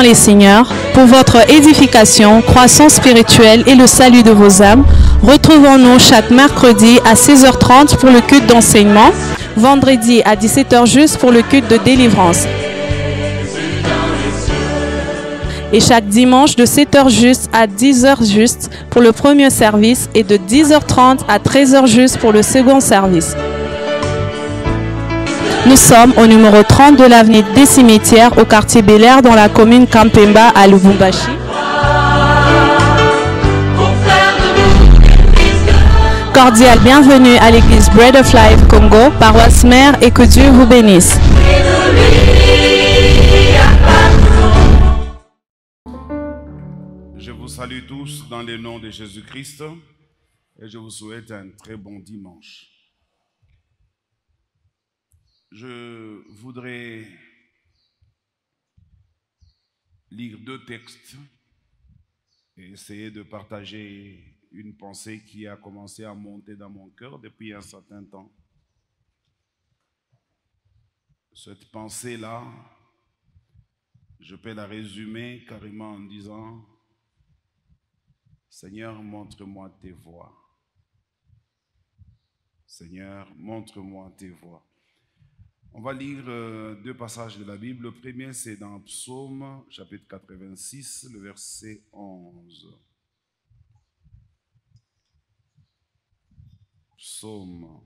les Seigneurs, pour votre édification, croissance spirituelle et le salut de vos âmes. Retrouvons-nous chaque mercredi à 16h30 pour le culte d'enseignement, vendredi à 17h juste pour le culte de délivrance. Et chaque dimanche de 7h juste à 10h juste pour le premier service et de 10h30 à 13h juste pour le second service. Nous sommes au numéro 30 de l'avenue des cimetières au quartier Bel dans la commune Kampemba à Lubumbashi. Cordial bienvenue à l'église Bread of Life Congo, paroisse mère et que Dieu vous bénisse. Je vous salue tous dans le nom de Jésus-Christ et je vous souhaite un très bon dimanche je voudrais lire deux textes et essayer de partager une pensée qui a commencé à monter dans mon cœur depuis un certain temps. Cette pensée-là, je peux la résumer carrément en disant, Seigneur, montre-moi tes voies. Seigneur, montre-moi tes voies. On va lire euh, deux passages de la Bible. Le premier, c'est dans Psaume, chapitre 86, le verset 11. Psaume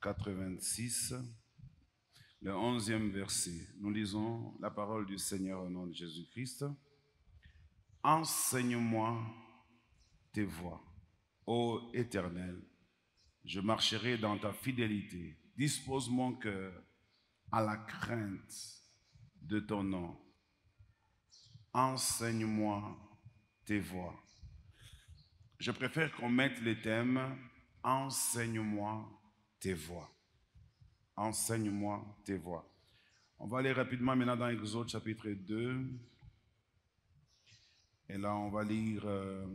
86, le 11e verset. Nous lisons la parole du Seigneur au nom de Jésus-Christ. Enseigne-moi tes voies, ô Éternel. Je marcherai dans ta fidélité. Dispose mon cœur à la crainte de ton nom. Enseigne-moi tes voies. Je préfère qu'on mette le thème Enseigne-moi tes voies. Enseigne-moi tes voies. On va aller rapidement maintenant dans Exode chapitre 2. Et là, on va lire euh,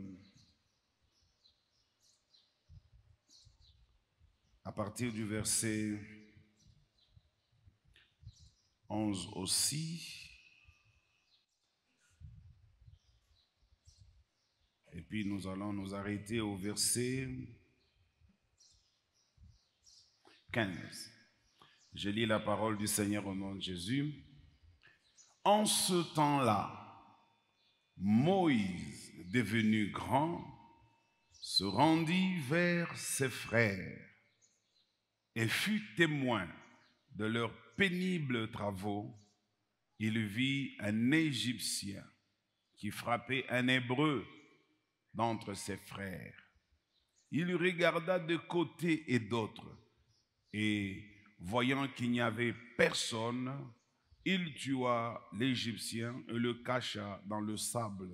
à partir du verset 11 aussi. Et puis nous allons nous arrêter au verset 15. Je lis la parole du Seigneur au nom de Jésus. En ce temps-là, Moïse, devenu grand, se rendit vers ses frères et fut témoin de leur pénibles travaux, il vit un Égyptien qui frappait un Hébreu d'entre ses frères. Il regarda de côté et d'autre, et voyant qu'il n'y avait personne, il tua l'Égyptien et le cacha dans le sable.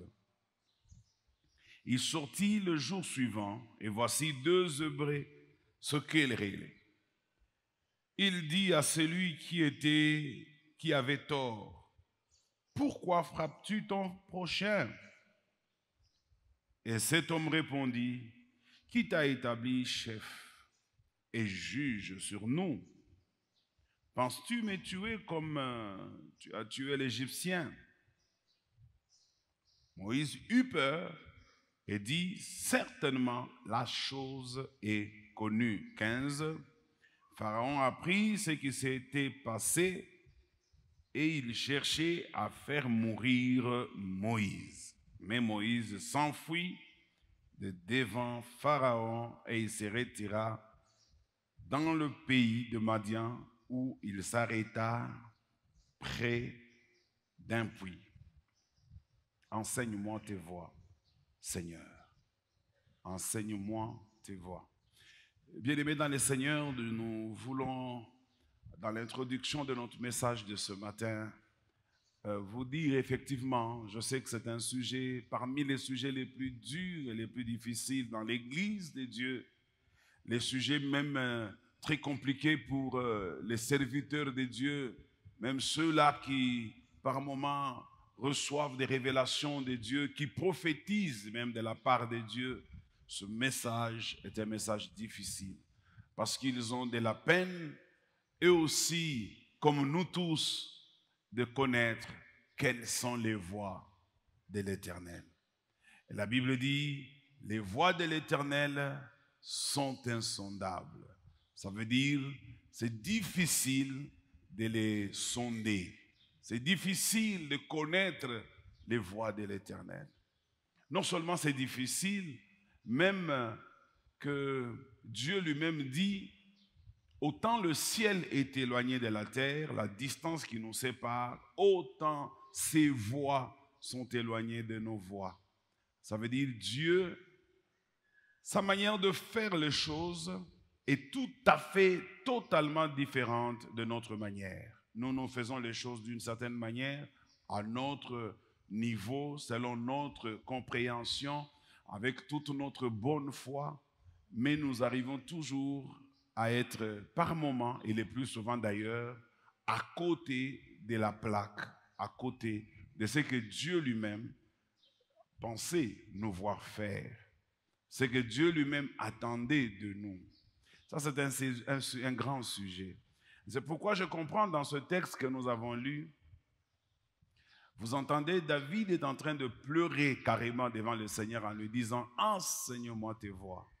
Il sortit le jour suivant, et voici deux Hébreux, ce qu'ils il dit à celui qui était, qui avait tort, pourquoi frappes-tu ton prochain Et cet homme répondit, qui t'a établi chef et juge sur nous Penses-tu me tuer comme euh, tu as tué l'Égyptien Moïse eut peur et dit, certainement la chose est connue. 15. Pharaon apprit ce qui s'était passé et il cherchait à faire mourir Moïse. Mais Moïse s'enfuit de devant Pharaon et il se retira dans le pays de Madian où il s'arrêta près d'un puits. Enseigne-moi tes voies, Seigneur. Enseigne-moi tes voies. Bien-aimés dans les Seigneurs, nous voulons, dans l'introduction de notre message de ce matin, euh, vous dire effectivement, je sais que c'est un sujet parmi les sujets les plus durs et les plus difficiles dans l'Église de Dieu, les sujets même euh, très compliqués pour euh, les serviteurs de Dieu, même ceux-là qui, par moments, reçoivent des révélations de Dieu, qui prophétisent même de la part de Dieu ce message est un message difficile parce qu'ils ont de la peine, et aussi, comme nous tous, de connaître quelles sont les voies de l'Éternel. La Bible dit, les voies de l'Éternel sont insondables. Ça veut dire, c'est difficile de les sonder. C'est difficile de connaître les voies de l'Éternel. Non seulement c'est difficile, même que Dieu lui-même dit, autant le ciel est éloigné de la terre, la distance qui nous sépare, autant ses voix sont éloignées de nos voix. Ça veut dire Dieu, sa manière de faire les choses est tout à fait, totalement différente de notre manière. Nous, nous faisons les choses d'une certaine manière, à notre niveau, selon notre compréhension, avec toute notre bonne foi, mais nous arrivons toujours à être par moments, et les plus souvent d'ailleurs, à côté de la plaque, à côté de ce que Dieu lui-même pensait nous voir faire, ce que Dieu lui-même attendait de nous. Ça, c'est un, un grand sujet. C'est pourquoi je comprends dans ce texte que nous avons lu vous entendez, David est en train de pleurer carrément devant le Seigneur en lui disant, enseigne-moi tes voix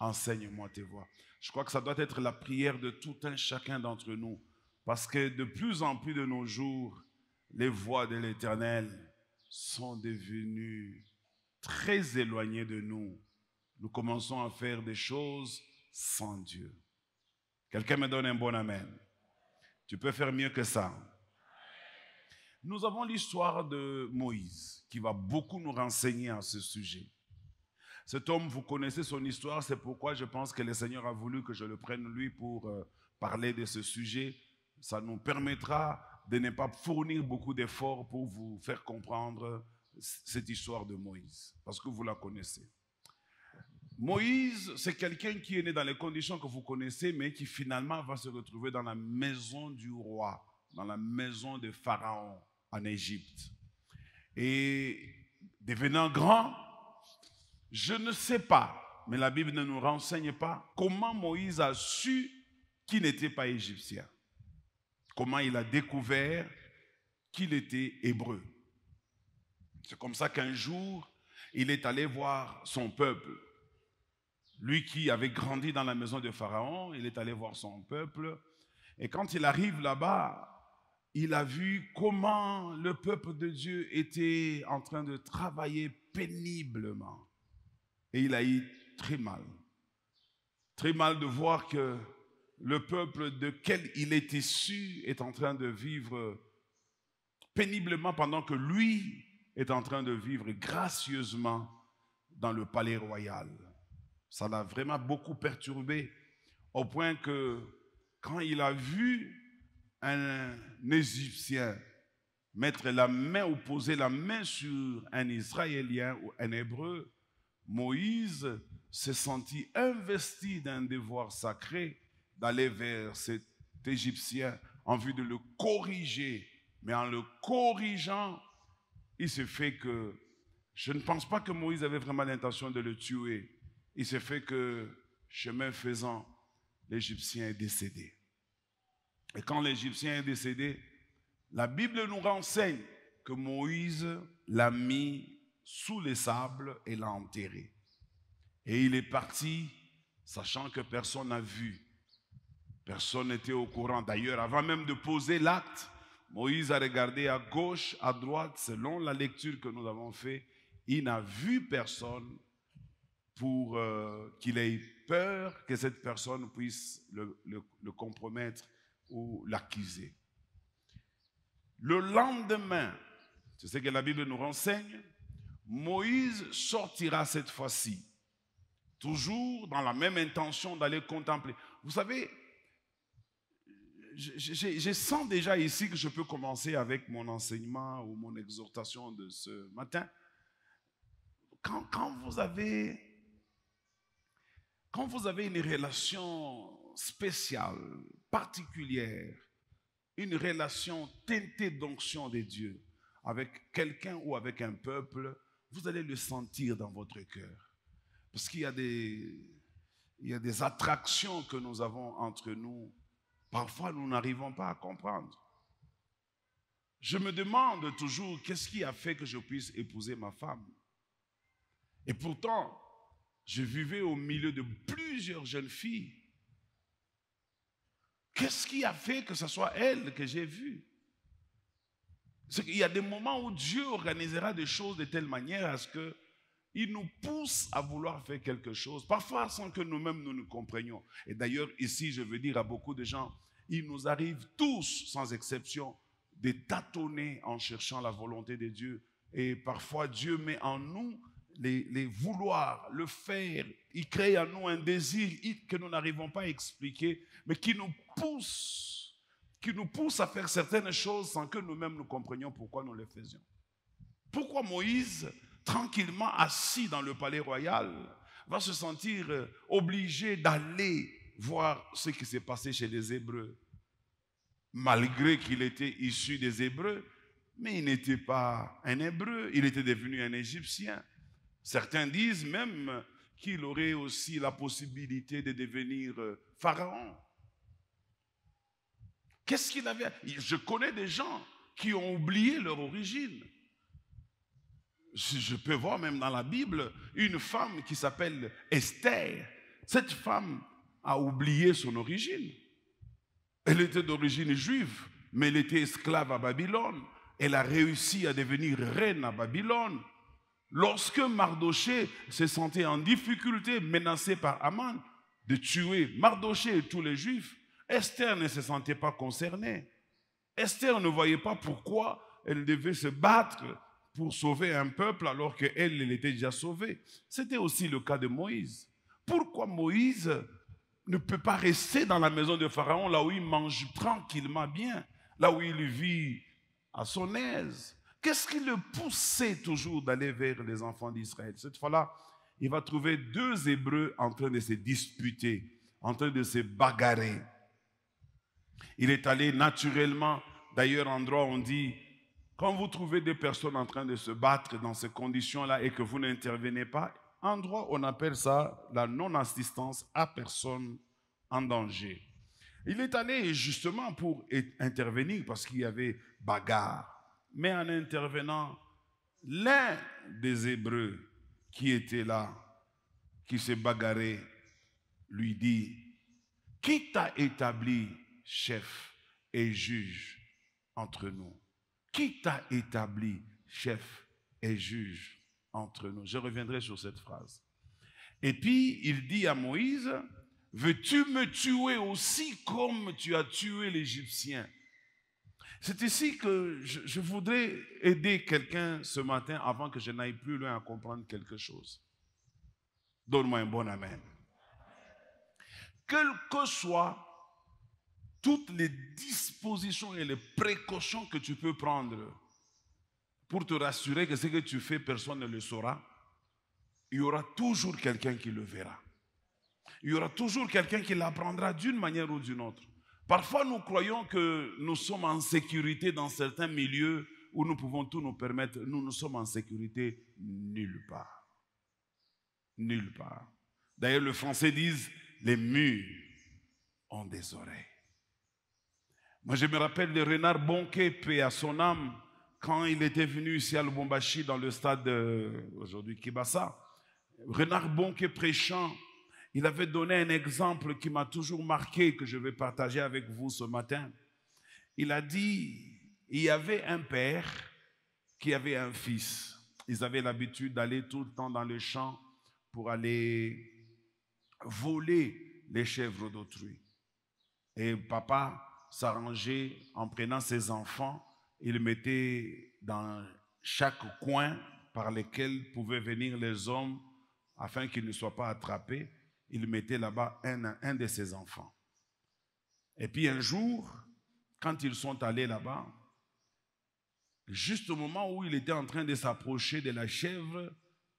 Enseigne-moi tes voies. Je crois que ça doit être la prière de tout un chacun d'entre nous. Parce que de plus en plus de nos jours, les voix de l'Éternel sont devenues très éloignées de nous. Nous commençons à faire des choses sans Dieu. Quelqu'un me donne un bon amen. Tu peux faire mieux que ça. Nous avons l'histoire de Moïse qui va beaucoup nous renseigner à ce sujet. Cet homme, vous connaissez son histoire, c'est pourquoi je pense que le Seigneur a voulu que je le prenne, lui, pour euh, parler de ce sujet. Ça nous permettra de ne pas fournir beaucoup d'efforts pour vous faire comprendre cette histoire de Moïse, parce que vous la connaissez. Moïse, c'est quelqu'un qui est né dans les conditions que vous connaissez, mais qui finalement va se retrouver dans la maison du roi, dans la maison de Pharaon en Égypte. Et devenant grand, je ne sais pas, mais la Bible ne nous renseigne pas comment Moïse a su qu'il n'était pas égyptien. Comment il a découvert qu'il était hébreu. C'est comme ça qu'un jour, il est allé voir son peuple. Lui qui avait grandi dans la maison de Pharaon, il est allé voir son peuple. Et quand il arrive là-bas, il a vu comment le peuple de Dieu était en train de travailler péniblement. Et il a eu très mal. Très mal de voir que le peuple de quel il est issu est en train de vivre péniblement pendant que lui est en train de vivre gracieusement dans le palais royal. Ça l'a vraiment beaucoup perturbé au point que quand il a vu un Égyptien mettre la main ou poser la main sur un Israélien ou un Hébreu, Moïse s'est senti investi d'un devoir sacré d'aller vers cet Égyptien en vue de le corriger. Mais en le corrigeant, il se fait que, je ne pense pas que Moïse avait vraiment l'intention de le tuer. Il se fait que, chemin faisant, l'Égyptien est décédé. Et quand l'Égyptien est décédé, la Bible nous renseigne que Moïse l'a mis sous les sables et l'a enterré. Et il est parti, sachant que personne n'a vu, personne n'était au courant. D'ailleurs, avant même de poser l'acte, Moïse a regardé à gauche, à droite, selon la lecture que nous avons faite. Il n'a vu personne pour euh, qu'il ait peur que cette personne puisse le compromettre ou l'accuser. Le lendemain, c'est ce que la Bible nous renseigne, Moïse sortira cette fois-ci, toujours dans la même intention d'aller contempler. Vous savez, je, sens déjà ici que je peux commencer avec mon enseignement ou mon exhortation de ce matin. Quand, vous avez quand vous avez une relation spéciale particulière, une relation teintée d'onction de Dieu avec quelqu'un ou avec un peuple, vous allez le sentir dans votre cœur. Parce qu'il y y a des attractions que nous avons entre nous. Parfois, nous n'arrivons pas à comprendre. Je me demande toujours qu'est-ce qui a fait que je puisse épouser ma femme. Et pourtant, je vivais au milieu de plusieurs jeunes filles Qu'est-ce qui a fait que ce soit elle que j'ai vue C'est qu'il y a des moments où Dieu organisera des choses de telle manière à ce que il nous pousse à vouloir faire quelque chose, parfois sans que nous-mêmes nous nous comprenions. Et d'ailleurs, ici, je veux dire à beaucoup de gens, il nous arrive tous, sans exception, de tâtonner en cherchant la volonté de Dieu. Et parfois, Dieu met en nous les, vouloir, le faire. Il crée en nous un désir que nous n'arrivons pas à expliquer, mais qui nous pousse, qui nous pousse à faire certaines choses sans que nous-mêmes nous comprenions pourquoi nous les faisions. Pourquoi Moïse, tranquillement assis dans le palais royal, va se sentir euh, obligé d'aller voir ce qui s'est passé chez les Hébreux, malgré qu'il était issu des Hébreux, mais il n'était pas un Hébreu, il était devenu un Égyptien. Certains disent même qu'il aurait aussi la possibilité de devenir euh, pharaon. Qu'est-ce qu'il avait Je connais des gens qui ont oublié leur origine. Je peux voir même dans la Bible une femme qui s'appelle Esther. Cette femme a oublié son origine. Elle était d'origine juive, mais elle était esclave à Babylone. Elle a réussi à devenir reine à Babylone. Lorsque Mardoché se sentait en difficulté, menacé par Aman de tuer Mardoché et tous les Juifs, Esther ne se sentait pas concernée. Esther ne voyait pas pourquoi elle devait se battre pour sauver un peuple alors qu'elle, elle était déjà sauvée. C'était aussi le cas de Moïse. Pourquoi Moïse ne peut pas rester dans la maison de Pharaon, là où il mange tranquillement bien, là où il vit à son aise Qu'est-ce qui le poussait toujours d'aller vers les enfants d'Israël Cette fois-là, il va trouver deux Hébreux en train de se disputer, en train de se bagarrer. Il est allé naturellement, d'ailleurs, en droit, on dit, quand vous trouvez des personnes en train de se battre dans ces conditions-là et que vous n'intervenez pas, en droit, on appelle ça la non-assistance à personne en danger. Il est allé justement pour intervenir parce qu'il y avait bagarre mais en intervenant l'un des Hébreux qui était là, qui se bagarrait, lui dit, qui t'a établi chef et juge entre nous Qui t'a établi chef et juge entre nous Je reviendrai sur cette phrase. Et puis, il dit à Moïse, veux-tu me tuer aussi comme tu as tué l'Égyptien c'est ici que je, voudrais aider quelqu'un ce matin avant que je n'aille plus loin à comprendre quelque chose. Donne-moi un bon Amen. Quelles que soient toutes les dispositions et les précautions que tu peux prendre pour te rassurer que ce que tu fais, personne ne le saura, il y aura toujours quelqu'un qui le verra. Il y aura toujours quelqu'un qui l'apprendra d'une manière ou d'une autre. Parfois, nous croyons que nous sommes en sécurité dans certains milieux où nous pouvons tout nous permettre. Nous ne sommes en sécurité nulle part. Nulle part. D'ailleurs, le français disent les murs ont des oreilles. Moi, je me rappelle de Renard Bonquet, paix à son âme, quand il était venu ici à Lubumbashi, dans le stade euh, aujourd'hui Kibasa. Renard Bonquet prêchant il avait donné un exemple qui m'a toujours marqué, que je vais partager avec vous ce matin. Il a dit, il y avait un père qui avait un fils. Ils avaient l'habitude d'aller tout le temps dans les champs pour aller voler les chèvres d'autrui. Et papa s'arrangeait en prenant ses enfants, il mettait dans chaque coin par lequel pouvaient venir les hommes afin qu'ils ne soient pas attrapés il mettait là-bas un, un de ses enfants. Et puis un jour, quand ils sont allés là-bas, juste au moment où il était en train de s'approcher de la chèvre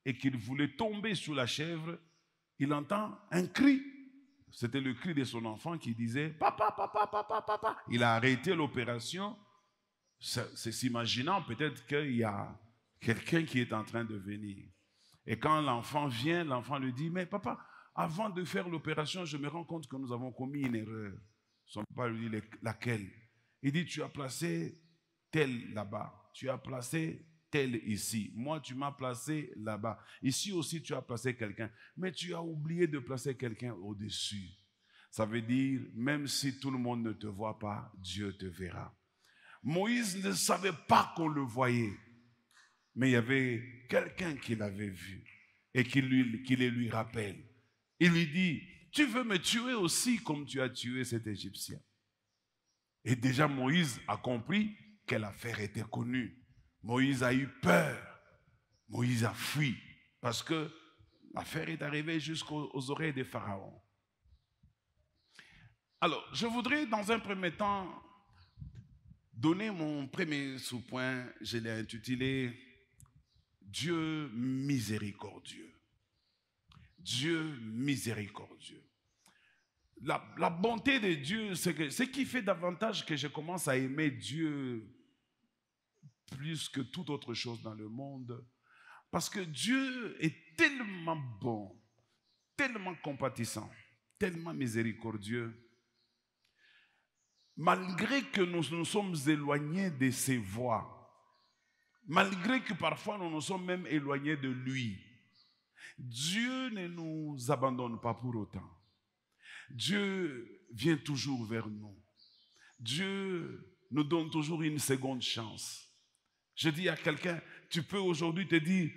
et qu'il voulait tomber sur la chèvre, il entend un cri. C'était le cri de son enfant qui disait Papa, papa, papa, papa. Il a arrêté l'opération, c'est s'imaginant peut-être qu'il y a quelqu'un qui est en train de venir. Et quand l'enfant vient, l'enfant lui dit Mais papa, avant de faire l'opération, je me rends compte que nous avons commis une erreur. Son papa lui laquelle. Il dit, tu as placé tel là-bas, tu as placé tel ici, moi tu m'as placé là-bas, ici aussi tu as placé quelqu'un, mais tu as oublié de placer quelqu'un au-dessus. Ça veut dire, même si tout le monde ne te voit pas, Dieu te verra. Moïse ne savait pas qu'on le voyait, mais il y avait quelqu'un qui l'avait vu et qui, lui, qui les lui rappelle. Il lui dit, tu veux me tuer aussi comme tu as tué cet Égyptien. Et déjà Moïse a compris que l'affaire était connue. Moïse a eu peur. Moïse a fui parce que l'affaire est arrivée jusqu'aux oreilles des pharaons. Alors, je voudrais dans un premier temps donner mon premier sous-point, je l'ai intitulé Dieu miséricordieux. Dieu miséricordieux. La, bonté de Dieu, c'est ce qui fait davantage que je commence à aimer Dieu plus que toute autre chose dans le monde, parce que Dieu est tellement bon, tellement compatissant, tellement miséricordieux, malgré que nous nous sommes éloignés de ses voies, malgré que parfois nous nous sommes même éloignés de lui, Dieu ne nous abandonne pas pour autant. Dieu vient toujours vers nous. Dieu nous donne toujours une seconde chance. Je dis à quelqu'un, tu peux aujourd'hui te dire,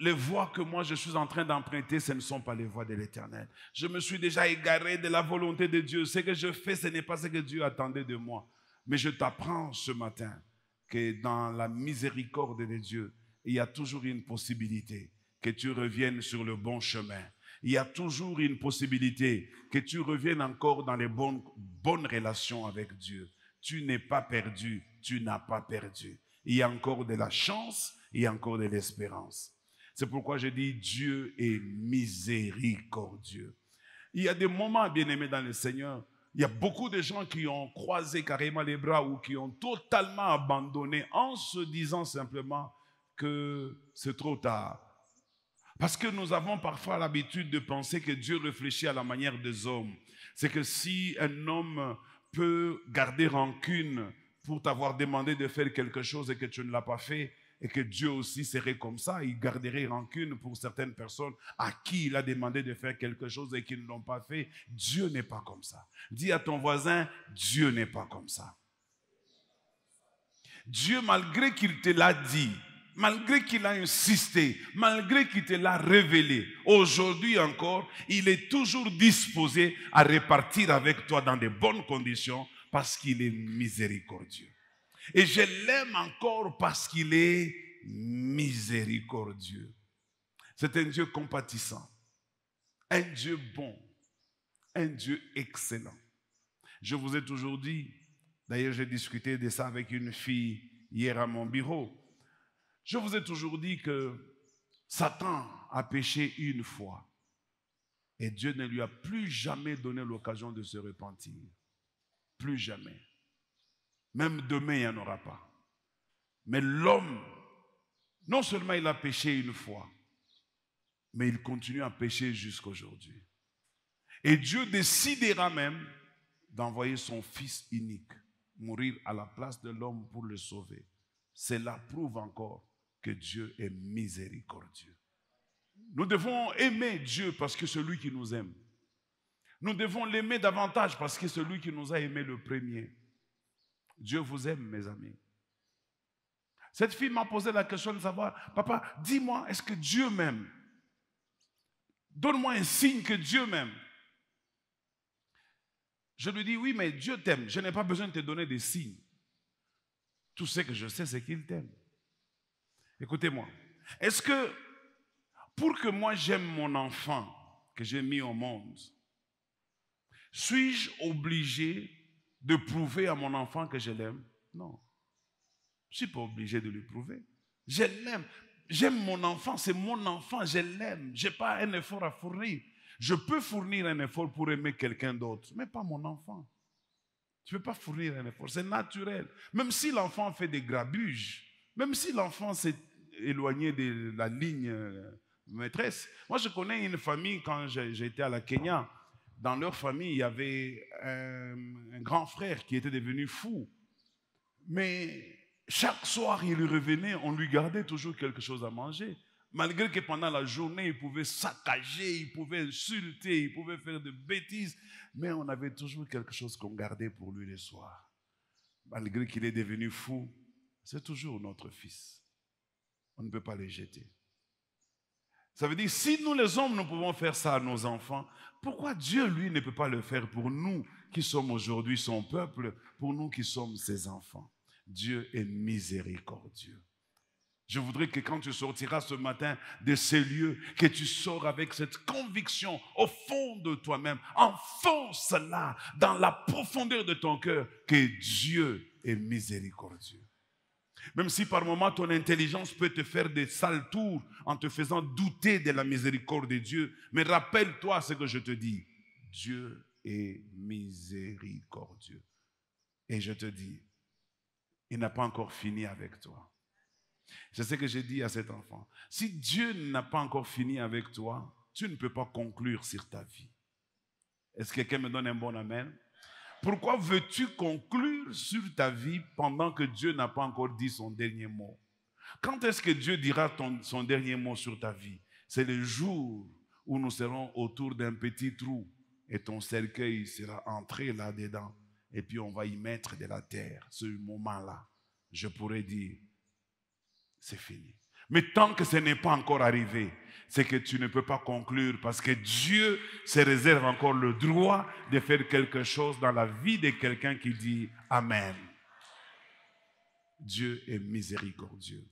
les voies que moi je suis en train d'emprunter, ce ne sont pas les voies de l'éternel. Je me suis déjà égaré de la volonté de Dieu. Ce que je fais, ce n'est pas ce que Dieu attendait de moi. Mais je t'apprends ce matin que dans la miséricorde de Dieu, il y a toujours une possibilité que tu reviennes sur le bon chemin. Il y a toujours une possibilité que tu reviennes encore dans les bonnes, bonnes relations avec Dieu. Tu n'es pas perdu, tu n'as pas perdu. Il y a encore de la chance, il y a encore de l'espérance. C'est pourquoi je dis Dieu est miséricordieux. Il y a des moments, bien-aimés, dans le Seigneur, il y a beaucoup de gens qui ont croisé carrément les bras ou qui ont totalement abandonné en se disant simplement que c'est trop tard, parce que nous avons parfois l'habitude de penser que Dieu réfléchit à la manière des hommes. C'est que si un homme peut garder rancune pour t'avoir demandé de faire quelque chose et que tu ne l'as pas fait, et que Dieu aussi serait comme ça, il garderait rancune pour certaines personnes à qui il a demandé de faire quelque chose et qui ne l'ont pas fait. Dieu n'est pas comme ça. Dis à ton voisin, Dieu n'est pas comme ça. Dieu, malgré qu'il te l'a dit, malgré qu'il a insisté, malgré qu'il te l'a révélé, aujourd'hui encore, il est toujours disposé à repartir avec toi dans de bonnes conditions parce qu'il est miséricordieux. Et je l'aime encore parce qu'il est miséricordieux. C'est un Dieu compatissant, un Dieu bon, un Dieu excellent. Je vous ai toujours dit, d'ailleurs j'ai discuté de ça avec une fille hier à mon bureau, je vous ai toujours dit que Satan a péché une fois et Dieu ne lui a plus jamais donné l'occasion de se repentir. Plus jamais. Même demain, il n'y en aura pas. Mais l'homme, non seulement il a péché une fois, mais il continue à pécher jusqu'aujourd'hui. Et Dieu décidera même d'envoyer son Fils unique mourir à la place de l'homme pour le sauver. Cela prouve encore que Dieu est miséricordieux. Nous devons aimer Dieu parce que c'est lui qui nous aime. Nous devons l'aimer davantage parce que c'est lui qui nous a aimés le premier. Dieu vous aime, mes amis. Cette fille m'a posé la question de savoir, papa, dis-moi, est-ce que Dieu m'aime Donne-moi un signe que Dieu m'aime. Je lui dis, oui, mais Dieu t'aime. Je n'ai pas besoin de te donner des signes. Tout ce que je sais, c'est qu'il t'aime. Écoutez-moi. Est-ce que pour que moi j'aime mon enfant que j'ai mis au monde, suis-je obligé de prouver à mon enfant que je l'aime Non. Je ne suis pas obligé de lui prouver. Je l'aime. J'aime mon enfant, c'est mon enfant, je l'aime. Je n'ai pas un effort à fournir. Je peux fournir un effort pour aimer quelqu'un d'autre, mais pas mon enfant. Tu ne peux pas fournir un effort, c'est naturel. Même si l'enfant fait des grabuges, même si l'enfant s'est éloigné de la ligne euh, maîtresse. Moi, je connais une famille, quand j'étais à la Kenya, dans leur famille, il y avait un, grand frère qui était devenu fou. Mais chaque soir, il revenait, on lui gardait toujours quelque chose à manger. Malgré que pendant la journée, il pouvait saccager, il pouvait insulter, il pouvait faire des bêtises, mais on avait toujours quelque chose qu'on gardait pour lui le soir. Malgré qu'il est devenu fou, c'est toujours notre fils. On ne peut pas les jeter. Ça veut dire, si nous les hommes, nous pouvons faire ça à nos enfants, pourquoi Dieu, lui, ne peut pas le faire pour nous qui sommes aujourd'hui son peuple, pour nous qui sommes ses enfants Dieu est miséricordieux. Je voudrais que quand tu sortiras ce matin de ces lieux, que tu sors avec cette conviction au fond de toi-même, enfonce-la dans la profondeur de ton cœur, que Dieu est miséricordieux. Même si par moments ton intelligence peut te faire des sales tours en te faisant douter de la miséricorde de Dieu, mais rappelle-toi ce que je te dis. Dieu est miséricordieux. Et je te dis, il n'a pas encore fini avec toi. C'est ce que j'ai dit à cet enfant. Si Dieu n'a pas encore fini avec toi, tu ne peux pas conclure sur ta vie. Est-ce que quelqu'un me donne un bon amen pourquoi veux-tu conclure sur ta vie pendant que Dieu n'a pas encore dit son dernier mot Quand est-ce que Dieu dira son dernier mot sur ta vie C'est le jour où nous serons autour d'un petit trou et ton cercueil sera entré là-dedans et puis on va y mettre de la terre. Ce moment-là, je pourrais dire, c'est fini. Mais tant que ce n'est pas encore arrivé, c'est que tu ne peux pas conclure parce que Dieu se réserve encore le droit de faire quelque chose dans la vie de quelqu'un qui dit Amen. Dieu est miséricordieux.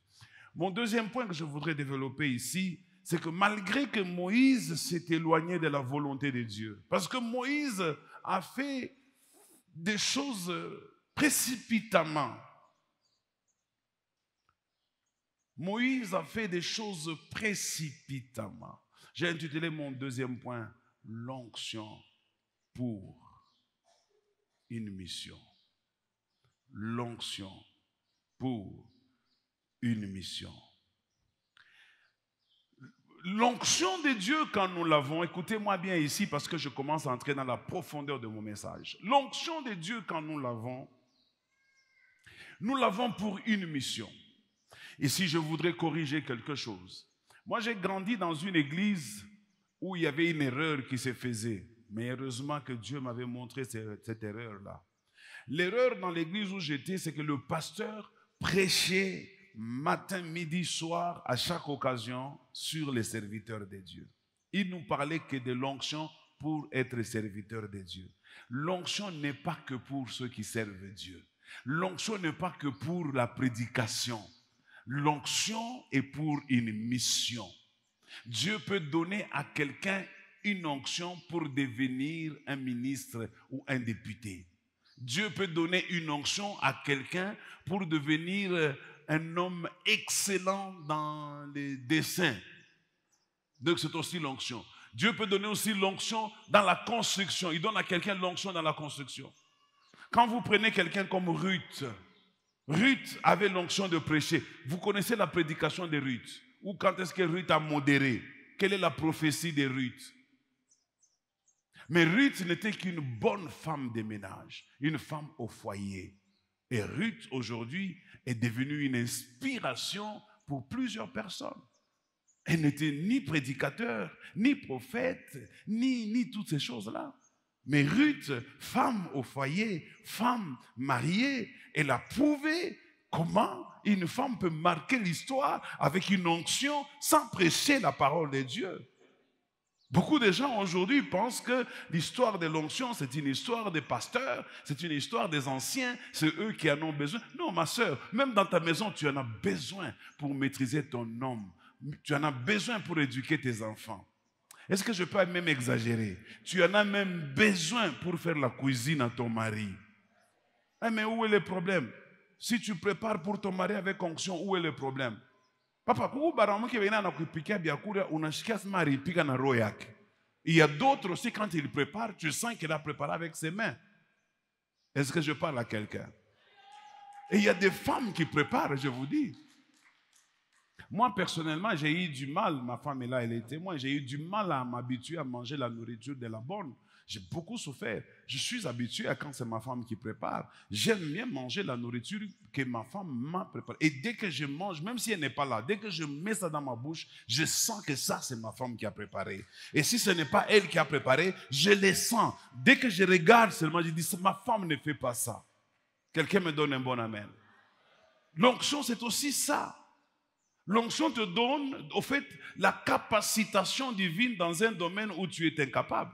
Mon deuxième point que je voudrais développer ici, c'est que malgré que Moïse s'est éloigné de la volonté de Dieu, parce que Moïse a fait des choses précipitamment, Moïse a fait des choses précipitamment. J'ai intitulé mon deuxième point, l'onction pour une mission. L'onction pour une mission. L'onction de Dieu quand nous l'avons, écoutez-moi bien ici parce que je commence à entrer dans la profondeur de mon message. L'onction de Dieu quand nous l'avons, nous l'avons pour une mission. Ici, je voudrais corriger quelque chose, moi j'ai grandi dans une église où il y avait une erreur qui se faisait. Mais heureusement que Dieu m'avait montré cette, erreur-là. L'erreur dans l'église où j'étais, c'est que le pasteur prêchait matin, midi, soir, à chaque occasion, sur les serviteurs de Dieu. Il nous parlait que de l'onction pour être serviteur de Dieu. L'onction n'est pas que pour ceux qui servent Dieu. L'onction n'est pas que pour la prédication. L'onction est pour une mission. Dieu peut donner à quelqu'un une onction pour devenir un ministre ou un député. Dieu peut donner une onction à quelqu'un pour devenir euh, un homme excellent dans les dessins. Donc c'est aussi l'onction. Dieu peut donner aussi l'onction dans la construction. Il donne à quelqu'un l'onction dans la construction. Quand vous prenez quelqu'un comme Ruth, Ruth avait l'onction de prêcher. Vous connaissez la prédication de Ruth Ou quand est-ce que Ruth a modéré Quelle est la prophétie de Ruth Mais Ruth n'était qu'une bonne femme de ménage, une femme au foyer. Et Ruth, aujourd'hui, est devenue une inspiration pour plusieurs personnes. Elle n'était ni prédicateur, ni prophète, ni, ni toutes ces choses-là. Mais Ruth, femme au foyer, femme mariée, elle a prouvé comment une femme peut marquer l'histoire avec une onction sans prêcher la parole de Dieu. Beaucoup de gens aujourd'hui pensent que l'histoire de l'onction, c'est une histoire des pasteurs, c'est une histoire des anciens, c'est eux qui en ont besoin. Non, ma soeur, même dans ta maison, tu en as besoin pour maîtriser ton homme. Tu en as besoin pour éduquer tes enfants. Est-ce que je peux même exagérer Tu en as même besoin pour faire la cuisine à ton mari. Eh, mais où est le problème Si tu prépares pour ton mari avec onction, où est le problème Papa, il y a d'autres aussi, quand il prépare, tu sens qu'il a préparé avec ses mains. Est-ce que je parle à quelqu'un Et il y a des femmes qui préparent, je vous dis. Moi, personnellement, j'ai eu du mal, ma femme est là, elle est témoin, j'ai eu du mal à m'habituer à manger la nourriture de la bonne. J'ai beaucoup souffert. Je suis habitué à quand c'est ma femme qui prépare. J'aime bien manger la nourriture que ma femme m'a préparée. Et dès que je mange, même si elle n'est pas là, dès que je mets ça dans ma bouche, je sens que ça, c'est ma femme qui a préparé. Et si ce n'est pas elle qui a préparé, je le sens. Dès que je regarde seulement, je dis, ma femme ne fait pas ça. Quelqu'un me donne un bon amen. L'onction, c'est aussi ça. L'onction te donne, au fait, la capacitation divine dans un domaine où tu es incapable.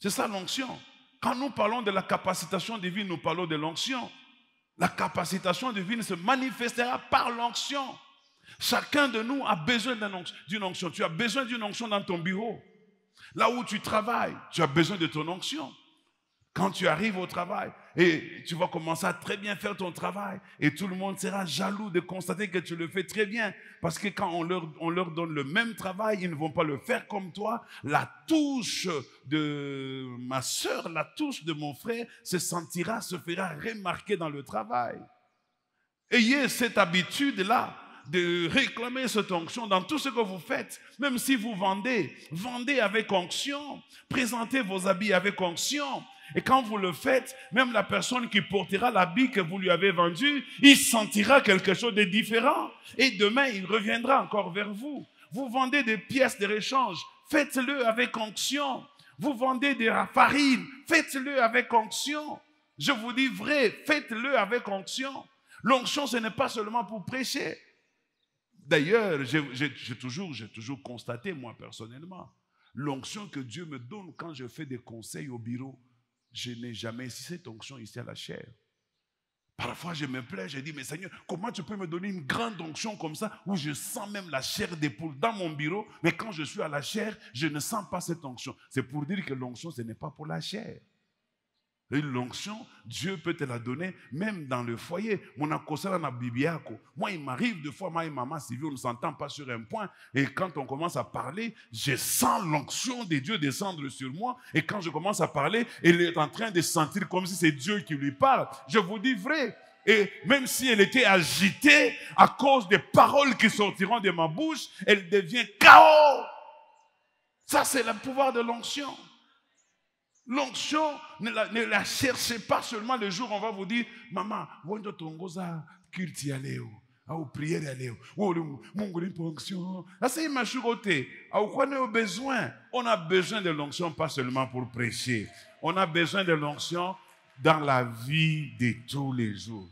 C'est ça l'onction. Quand nous parlons de la capacitation divine, nous parlons de l'onction. La capacitation divine se manifestera par l'onction. Chacun de nous a besoin d'une onction. Tu as besoin d'une onction dans ton bureau. Là où tu travailles, tu as besoin de ton onction. Quand tu arrives au travail, et tu vas commencer à très bien faire ton travail et tout le monde sera jaloux de constater que tu le fais très bien parce que quand on leur, donne le même travail, ils ne vont pas le faire comme toi. La touche de ma soeur, la touche de mon frère se sentira, se fera remarquer dans le travail. Ayez cette habitude-là de réclamer cette onction dans tout ce que vous faites, même si vous vendez, vendez avec onction, présentez vos habits avec onction, et quand vous le faites, même la personne qui portera l'habit que vous lui avez vendu, il sentira quelque chose de différent. Et demain, il reviendra encore vers vous. Vous vendez des pièces de réchange, faites-le avec onction. Vous vendez des la faites-le avec onction. Je vous dis vrai, faites-le avec onction. L'onction, ce n'est pas seulement pour prêcher. D'ailleurs, j'ai toujours, toujours constaté, moi personnellement, l'onction que Dieu me donne quand je fais des conseils au bureau je n'ai jamais cette onction ici à la chair. Parfois, je me plais, je dis, mais Seigneur, comment tu peux me donner une grande onction comme ça, où je sens même la chair des poules dans mon bureau, mais quand je suis à la chair, je ne sens pas cette onction. C'est pour dire que l'onction, ce n'est pas pour la chair. L'onction, Dieu peut te la donner même dans le foyer. Mon Moi, il m'arrive de fois, moi et maman si on ne s'entend pas sur un point. Et quand on commence à parler, je sens l'onction de Dieu descendre sur moi. Et quand je commence à parler, elle est en train de sentir comme si c'est Dieu qui lui parle. Je vous dis vrai. Et même si elle était agitée à cause des paroles qui sortiront de ma bouche, elle devient chaos. Ça, c'est le pouvoir de l'onction. L'onction, ne, ne la, cherchez pas seulement le jour où on va vous dire, maman, besoin. On a besoin de l'onction pas seulement pour prêcher. On a besoin de l'onction dans la vie de tous les jours.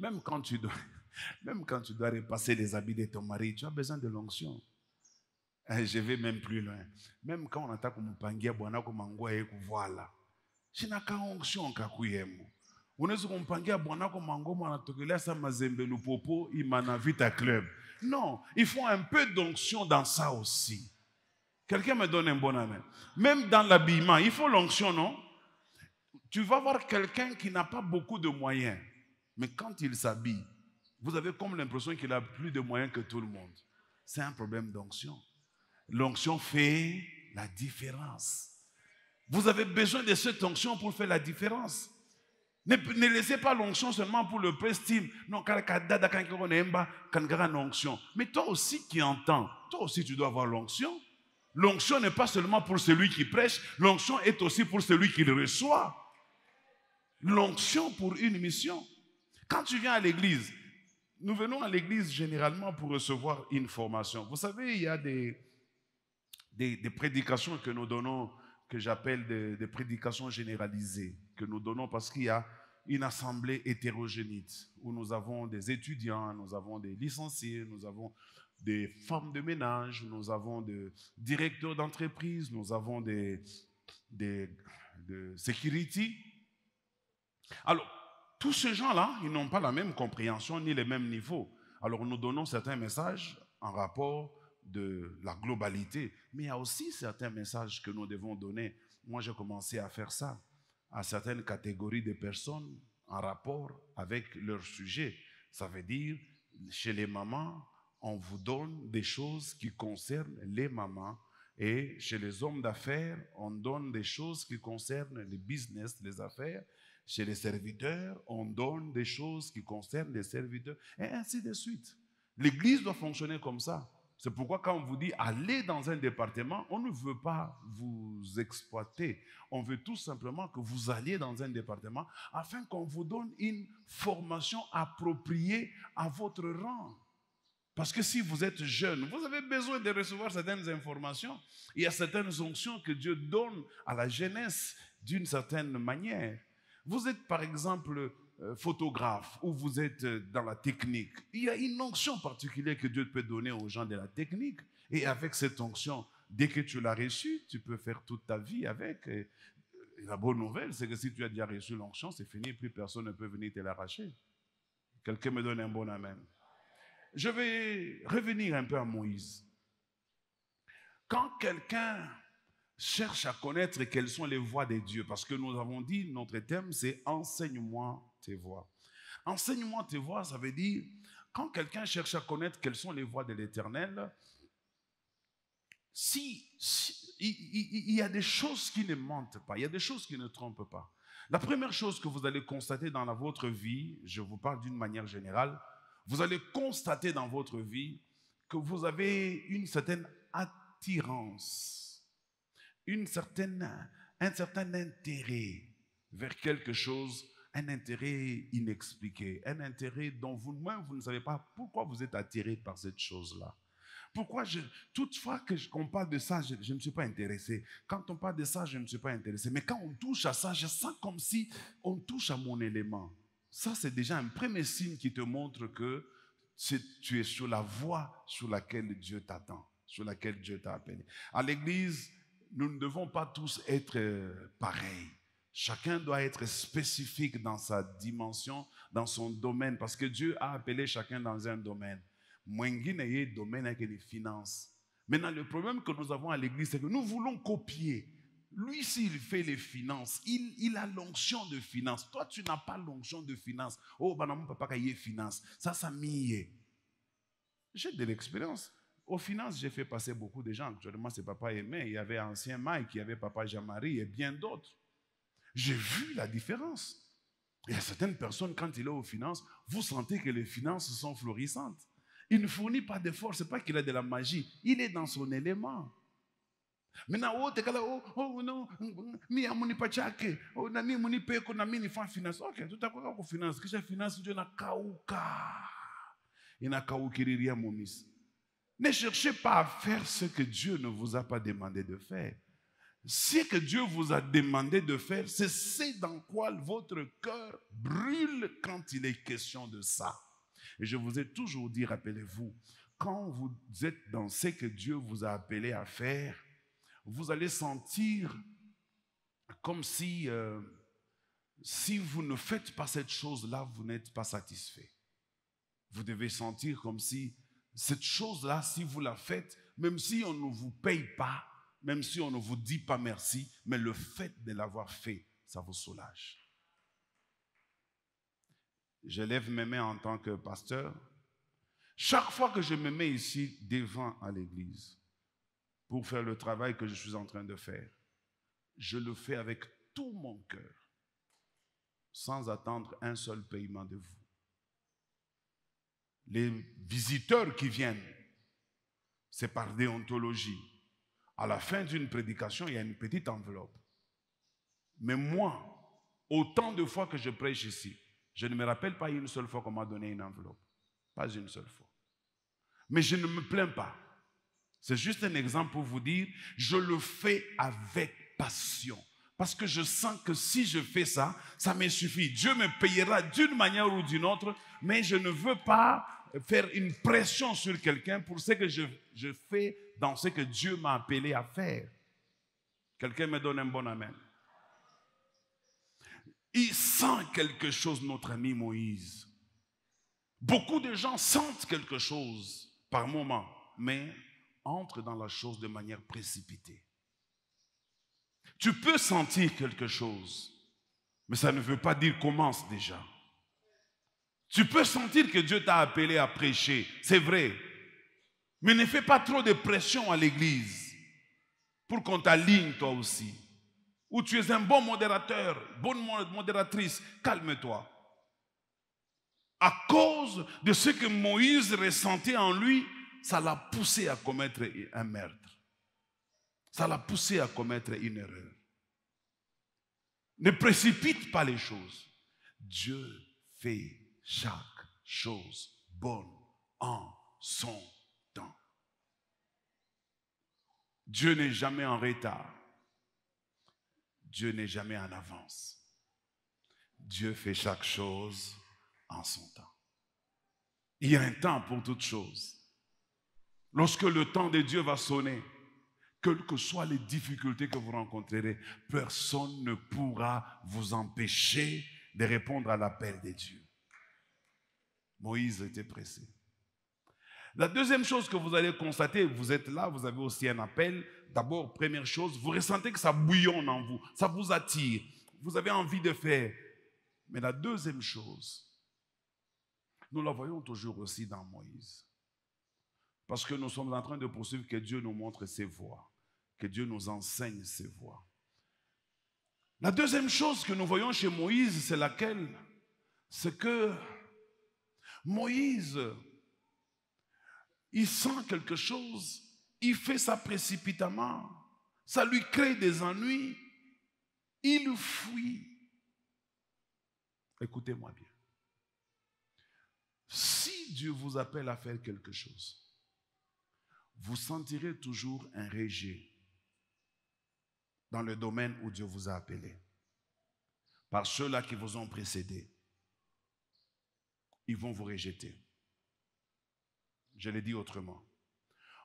Même quand tu dois, même quand tu dois repasser les habits de ton mari, tu as besoin de l'onction. Eh, je vais même plus loin. Même quand on entend Mpangia Bwana kumangua voilà. Je n'ai ka onction kakuyemo. Unaweza kumpangia Bwana kumangua mwanatokelea sa mazembe lupopo imana vita club. Non, il faut un peu d'onction dans ça aussi. Quelqu'un me donne un bon amen. Même dans l'habillement, il faut l'onction, non Tu vas voir quelqu'un qui n'a pas beaucoup de moyens, mais quand il s'habille, vous avez comme l'impression qu'il a plus de moyens que tout le monde. C'est un problème d'onction. L'onction fait la différence. Vous avez besoin de cette onction pour faire la différence. Ne, laissez pas l'onction seulement pour le prestime. Non, onction. Mais toi aussi qui entends, toi aussi tu dois avoir l'onction. L'onction n'est pas seulement pour celui qui prêche, l'onction est aussi pour celui qui le reçoit. L'onction pour une mission. Quand tu viens à l'église, nous venons à l'église généralement pour recevoir une formation. Vous savez, il y a des, des, prédications que nous donnons, que j'appelle des, prédications généralisées, que nous donnons parce qu'il y a une assemblée hétérogénite où nous avons des étudiants, nous avons des licenciés, nous avons des femmes de ménage, nous avons des directeurs d'entreprise, nous avons des, des, de security. Alors, tous ces gens-là, ils n'ont pas la même compréhension ni les mêmes niveaux. Alors, nous donnons certains messages en rapport de la globalité, mais il y a aussi certains messages que nous devons donner. Moi, j'ai commencé à faire ça à certaines catégories de personnes en rapport avec leur sujet. Ça veut dire, chez les mamans, on vous donne des choses qui concernent les mamans. Et chez les hommes d'affaires, on donne des choses qui concernent les business, les affaires. Chez les serviteurs, on donne des choses qui concernent les serviteurs. Et ainsi de suite. L'Église doit fonctionner comme ça. C'est pourquoi quand on vous dit allez dans un département, on ne veut pas vous exploiter. On veut tout simplement que vous alliez dans un département afin qu'on vous donne une formation appropriée à votre rang. Parce que si vous êtes jeune, vous avez besoin de recevoir certaines informations. Il y a certaines onctions que Dieu donne à la jeunesse d'une certaine manière. Vous êtes par exemple euh, photographe ou vous êtes euh, dans la technique, il y a une onction particulière que Dieu peut donner aux gens de la technique. Et avec cette onction, dès que tu l'as reçue, tu peux faire toute ta vie avec. Euh, la bonne nouvelle, c'est que si tu as déjà reçu l'onction, c'est fini, plus personne ne peut venir te l'arracher. Quelqu'un me donne un bon amen. Je vais revenir un peu à Moïse. Quand quelqu'un cherche à connaître quelles sont les voies de Dieu, parce que nous avons dit, notre thème, c'est enseigne-moi tes voix Enseigne-moi tes voies, ça veut dire, quand quelqu'un cherche à connaître quelles sont les voies de l'éternel, si, il, y a des choses qui ne mentent pas, il y a des choses qui ne trompent pas. La première chose que vous allez constater dans votre vie, je vous parle d'une manière générale, vous allez constater dans votre vie que vous avez une certaine attirance, une certaine, un certain intérêt vers quelque chose un intérêt inexpliqué, un intérêt dont vous-même, vous ne savez pas pourquoi vous êtes attiré par cette chose-là. Pourquoi je, toutefois que je, qu'on parle de ça, je, ne suis pas intéressé. Quand on parle de ça, je ne suis pas intéressé. Mais quand on touche à ça, je sens comme si on touche à mon élément. Ça, c'est déjà un premier signe qui te montre que tu es sur la voie sur laquelle Dieu t'attend, sur laquelle Dieu t'a appelé. À l'église, nous ne devons pas tous être euh, pareils. Chacun doit être spécifique dans sa dimension, dans son domaine, parce que Dieu a appelé chacun dans un domaine. yé domaine avec les finances. Maintenant, le problème que nous avons à l'église, c'est que nous voulons copier. Lui, s'il fait les finances, il, a l'onction de finances. Toi, tu n'as pas l'onction de finances. Oh, ben non, mon papa, il y a finance. Ça, ça m'y est. J'ai de l'expérience. Aux finances, j'ai fait passer beaucoup de gens. Actuellement, c'est papa Aimé. Il y avait ancien Mike, il y avait papa Jean-Marie et bien d'autres. J'ai vu la différence. Il y a certaines personnes, quand il est aux finances, vous sentez que les finances sont florissantes. Il ne fournit pas d'efforts, ce n'est pas qu'il a de la magie, il est dans son élément. Maintenant, oh, oh, oh, oh, non, oh, nani ni tout finance, finance, Ne cherchez pas à faire ce que Dieu ne vous a pas demandé de faire. Ce que Dieu vous a demandé de faire, c'est ce dans quoi votre cœur brûle quand il est question de ça. Et je vous ai toujours dit, rappelez-vous, quand vous êtes dans ce que Dieu vous a appelé à faire, vous allez sentir comme si, euh, si vous ne faites pas cette chose-là, vous n'êtes pas satisfait. Vous devez sentir comme si cette chose-là, si vous la faites, même si on ne vous paye pas, même si on ne vous dit pas merci, mais le fait de l'avoir fait, ça vous soulage. Je lève mes mains en tant que pasteur. Chaque fois que je me mets ici devant à l'église pour faire le travail que je suis en train de faire, je le fais avec tout mon cœur, sans attendre un seul paiement de vous. Les visiteurs qui viennent, c'est par déontologie à la fin d'une prédication, il y a une petite enveloppe. Mais moi, autant de fois que je prêche ici, je ne me rappelle pas une seule fois qu'on m'a donné une enveloppe. Pas une seule fois. Mais je ne me plains pas. C'est juste un exemple pour vous dire, je le fais avec passion. Parce que je sens que si je fais ça, ça me suffit. Dieu me payera d'une manière ou d'une autre, mais je ne veux pas faire une pression sur quelqu'un pour ce que je, je fais dans ce que Dieu m'a appelé à faire. Quelqu'un me donne un bon amen. Il sent quelque chose, notre ami Moïse. Beaucoup de gens sentent quelque chose par moment, mais entrent dans la chose de manière précipitée. Tu peux sentir quelque chose, mais ça ne veut pas dire commence déjà. Tu peux sentir que Dieu t'a appelé à prêcher, c'est vrai, mais ne fais pas trop de pression à l'église pour qu'on t'aligne toi aussi. Ou tu es un bon modérateur, bonne modératrice, calme-toi. À cause de ce que Moïse ressentait en lui, ça l'a poussé à commettre un meurtre. Ça l'a poussé à commettre une erreur. Ne précipite pas les choses. Dieu fait chaque chose bonne en son Dieu n'est jamais en retard. Dieu n'est jamais en avance. Dieu fait chaque chose en son temps. Il y a un temps pour toutes choses. Lorsque le temps de Dieu va sonner, quelles que soient les difficultés que vous rencontrerez, personne ne pourra vous empêcher de répondre à l'appel de Dieu. Moïse était pressé. La deuxième chose que vous allez constater, vous êtes là, vous avez aussi un appel. D'abord, première chose, vous ressentez que ça bouillonne en vous, ça vous attire, vous avez envie de faire. Mais la deuxième chose, nous la voyons toujours aussi dans Moïse. Parce que nous sommes en train de poursuivre que Dieu nous montre ses voies, que Dieu nous enseigne ses voies. La deuxième chose que nous voyons chez Moïse, c'est laquelle C'est que Moïse il sent quelque chose, il fait ça précipitamment, ça lui crée des ennuis, il fuit. Écoutez-moi bien. Si Dieu vous appelle à faire quelque chose, vous sentirez toujours un rejet dans le domaine où Dieu vous a appelé par ceux-là qui vous ont précédé. Ils vont vous rejeter. Je l'ai dit autrement.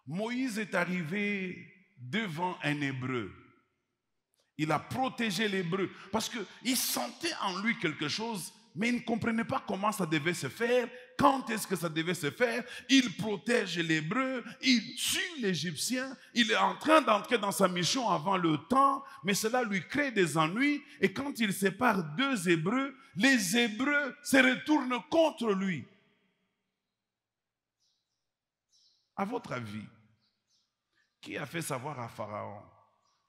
Moïse est arrivé devant un Hébreu. Il a protégé l'Hébreu parce qu'il sentait en lui quelque chose, mais il ne comprenait pas comment ça devait se faire, quand est-ce que ça devait se faire. Il protège l'Hébreu, il tue l'Égyptien, il est en train d'entrer dans sa mission avant le temps, mais cela lui crée des ennuis. Et quand il sépare deux Hébreux, les Hébreux se retournent contre lui. À votre avis, qui a fait savoir à Pharaon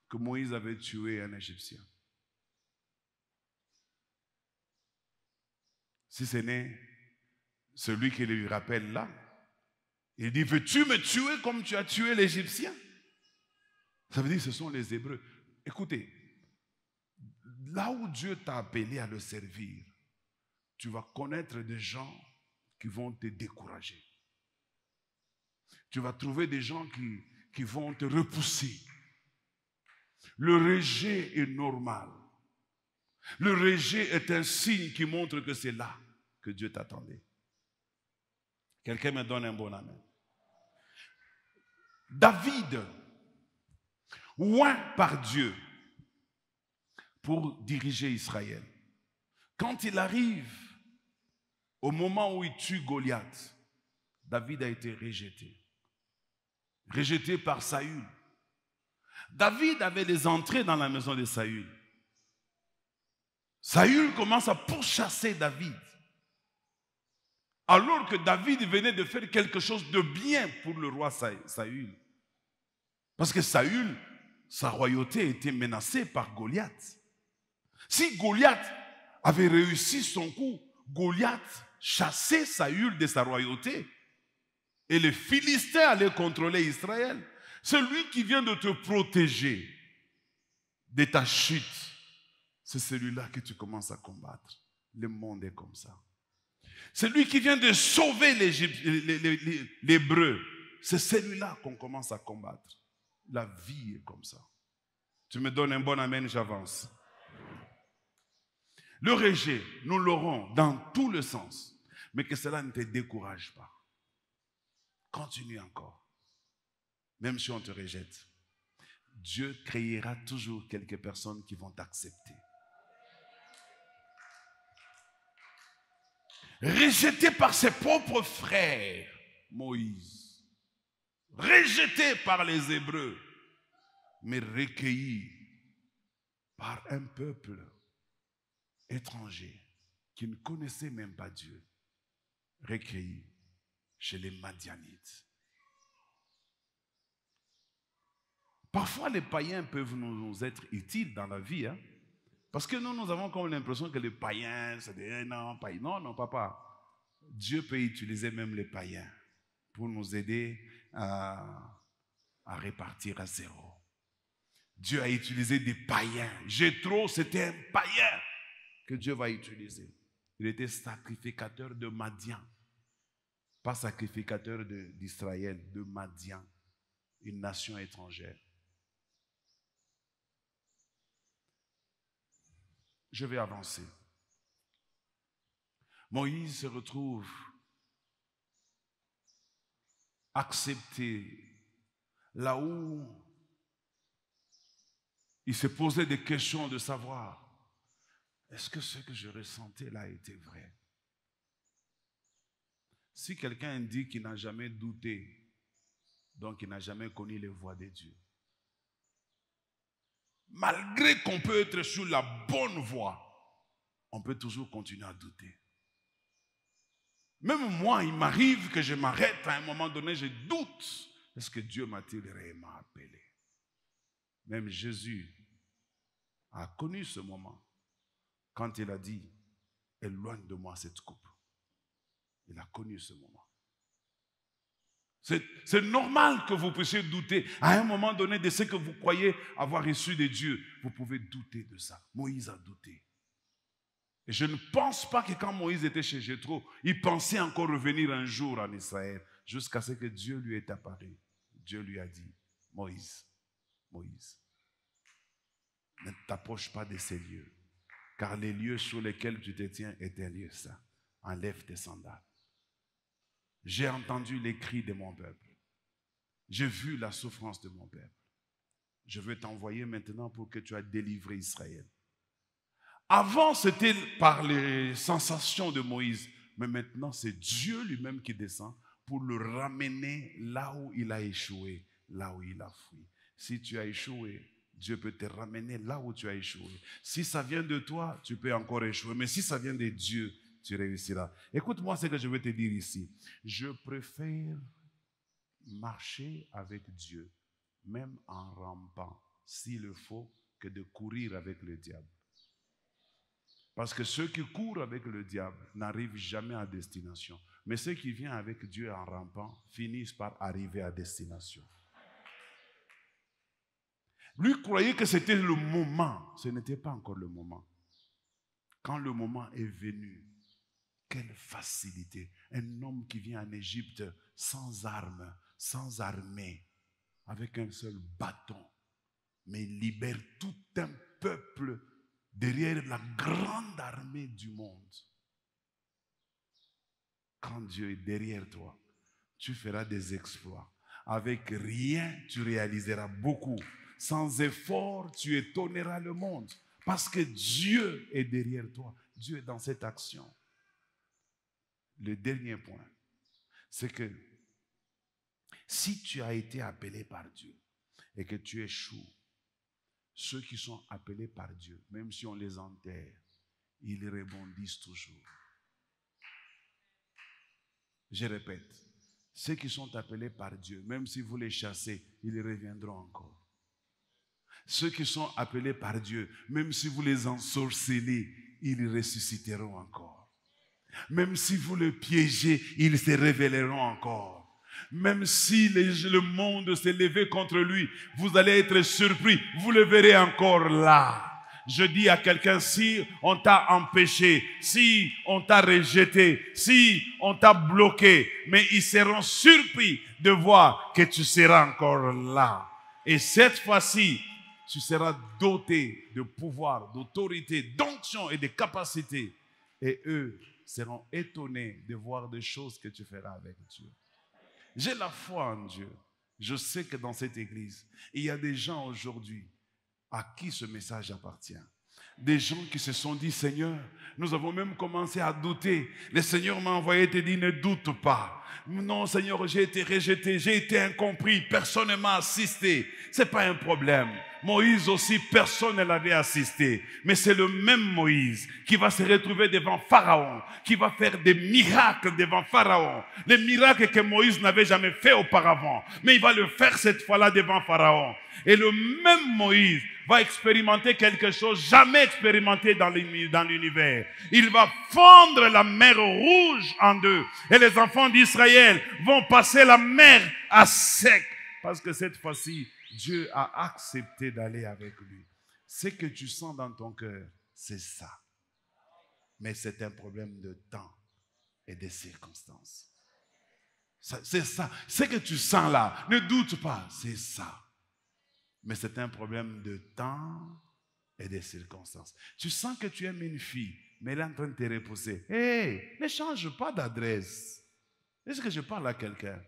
que Moïse avait tué un Égyptien Si ce n'est celui qui lui rappelle là, il dit, veux-tu me tuer comme tu as tué l'Égyptien Ça veut dire que ce sont les Hébreux. Écoutez, là où Dieu t'a appelé à le servir, tu vas connaître des gens qui vont te décourager. Tu vas trouver des gens qui, qui vont te repousser. Le rejet est normal. Le rejet est un signe qui montre que c'est là que Dieu t'attendait. Quelqu'un me donne un bon amen. David, oint par Dieu pour diriger Israël. Quand il arrive au moment où il tue Goliath, David a été rejeté rejeté par Saül. David avait les entrées dans la maison de Saül. Saül commence à pourchasser David. Alors que David venait de faire quelque chose de bien pour le roi Saül. Parce que Saül, sa royauté était menacée par Goliath. Si Goliath avait réussi son coup, Goliath chassait Saül de sa royauté et les Philistins allaient contrôler Israël. Celui qui vient de te protéger de ta chute, c'est celui-là que tu commences à combattre. Le monde est comme ça. Celui qui vient de sauver l'hébreu, c'est celui-là qu'on commence à combattre. La vie est comme ça. Tu me donnes un bon amen, j'avance. Le rejet, nous l'aurons dans tout le sens, mais que cela ne te décourage pas. Continue encore. Même si on te rejette. Dieu créera toujours quelques personnes qui vont t'accepter. Rejeté par ses propres frères, Moïse. Rejeté par les Hébreux, mais recueilli par un peuple étranger qui ne connaissait même pas Dieu. Recueilli chez les Madianites. Parfois, les païens peuvent nous, être utiles dans la vie. Hein. Parce que nous, nous avons comme l'impression que les païens, c'est des eh, non, païens. Non, non, papa. Dieu peut utiliser même les païens pour nous aider à, à répartir à zéro. Dieu a utilisé des païens. Jétro, c'était un païen que Dieu va utiliser. Il était sacrificateur de Madian pas sacrificateur d'Israël, de, Madian, une nation étrangère. Je vais avancer. Moïse se retrouve accepté là où il se posait des questions de savoir est-ce que ce que je ressentais là était vrai si quelqu'un dit qu'il n'a jamais douté, donc il n'a jamais connu les voies de Dieu. Malgré qu'on peut être sur la bonne voie, on peut toujours continuer à douter. Même moi, il m'arrive que je m'arrête à un moment donné, je doute. Est-ce que Dieu m'a-t-il réellement appelé Même Jésus a connu ce moment quand il a dit, éloigne de moi cette coupe. Il a connu ce moment. C'est normal que vous puissiez douter à un moment donné de ce que vous croyez avoir reçu de Dieu. Vous pouvez douter de ça. Moïse a douté. Et je ne pense pas que quand Moïse était chez Jétro, il pensait encore revenir un jour en Israël, jusqu'à ce que Dieu lui ait apparu. Dieu lui a dit, Moïse, Moïse, ne t'approche pas de ces lieux, car les lieux sur lesquels tu te tiens étaient un lieu saint. Enlève tes sandales. J'ai entendu les cris de mon peuple. J'ai vu la souffrance de mon peuple. Je veux t'envoyer maintenant pour que tu aies délivré Israël. Avant, c'était par les sensations de Moïse, mais maintenant, c'est Dieu lui-même qui descend pour le ramener là où il a échoué, là où il a fui. Si tu as échoué, Dieu peut te ramener là où tu as échoué. Si ça vient de toi, tu peux encore échouer. Mais si ça vient de Dieu, tu réussiras. Écoute-moi ce que je veux te dire ici. Je préfère marcher avec Dieu, même en rampant, s'il le faut, que de courir avec le diable. Parce que ceux qui courent avec le diable n'arrivent jamais à destination. Mais ceux qui viennent avec Dieu en rampant finissent par arriver à destination. Lui croyait que c'était le moment. Ce n'était pas encore le moment. Quand le moment est venu, quelle facilité. Un homme qui vient en Égypte sans armes, sans armée, avec un seul bâton, mais libère tout un peuple derrière la grande armée du monde. Quand Dieu est derrière toi, tu feras des exploits. Avec rien, tu réaliseras beaucoup. Sans effort, tu étonneras le monde. Parce que Dieu est derrière toi. Dieu est dans cette action le dernier point, c'est que si tu as été appelé par Dieu et que tu échoues, ceux qui sont appelés par Dieu, même si on les enterre, ils rebondissent toujours. Je répète, ceux qui sont appelés par Dieu, même si vous les chassez, ils reviendront encore. Ceux qui sont appelés par Dieu, même si vous les ensorcelez, ils ressusciteront encore. Même si vous le piégez, ils se révéleront encore. Même si le monde s'est levé contre lui, vous allez être surpris. Vous le verrez encore là. Je dis à quelqu'un, si on t'a empêché, si on t'a rejeté, si on t'a bloqué, mais ils seront surpris de voir que tu seras encore là. Et cette fois-ci, tu seras doté de pouvoir, d'autorité, d'onction et de capacité. Et eux seront étonnés de voir des choses que tu feras avec Dieu. J'ai la foi en Dieu. Je sais que dans cette église, il y a des gens aujourd'hui à qui ce message appartient. Des gens qui se sont dit, Seigneur, nous avons même commencé à douter. Le Seigneur m'a envoyé te dit, ne doute pas. Non, Seigneur, j'ai été rejeté, j'ai été incompris, personne ne m'a assisté. Ce n'est pas un problème. Moïse aussi, personne ne l'avait assisté. Mais c'est le même Moïse qui va se retrouver devant Pharaon, qui va faire des miracles devant Pharaon. Les miracles que Moïse n'avait jamais fait auparavant. Mais il va le faire cette fois-là devant Pharaon. Et le même Moïse va expérimenter quelque chose jamais expérimenté dans l'univers. Il va fendre la mer rouge en deux. Et les enfants d'Israël vont passer la mer à sec. Parce que cette fois-ci, Dieu a accepté d'aller avec lui. Ce que tu sens dans ton cœur, c'est ça. Mais c'est un problème de temps et des circonstances. C'est ça. Ce que tu sens là, ne doute pas, c'est ça. Mais c'est un problème de temps et des circonstances. Tu sens que tu aimes une fille, mais elle est en train de te repousser. Hé, ne change pas d'adresse. Est-ce que je parle à quelqu'un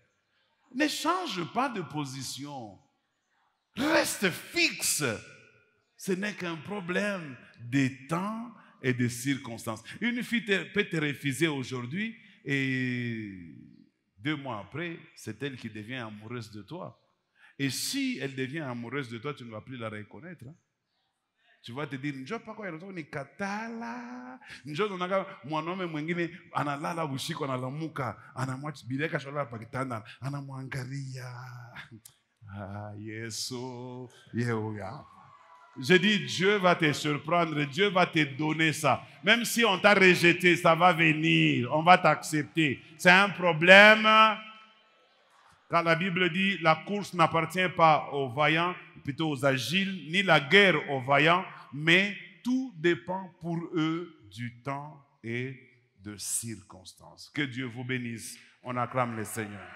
Ne change pas de position. Reste fixe. Ce n'est qu'un problème de temps et de circonstances. Une fille peut te refuser aujourd'hui et deux mois après, c'est elle qui devient amoureuse de toi. Et si elle devient amoureuse de toi, tu ne vas plus la reconnaître. Hein. tu vas te dire je njo pako yanatoka ni katala njo tonaka mwanaume mwingine analala usiku analamuka anamwacha bileka shalala pakitanda anamwangalia ah, yeah. Je dis, Dieu va te surprendre, Dieu va te donner ça. Même si on t'a rejeté, ça va venir, on va t'accepter. C'est un problème. Quand la Bible dit, la course n'appartient pas aux vaillants, plutôt aux agiles, ni la guerre aux vaillants, mais tout dépend pour eux du temps et de circonstances. Que Dieu vous bénisse. On acclame le Seigneur.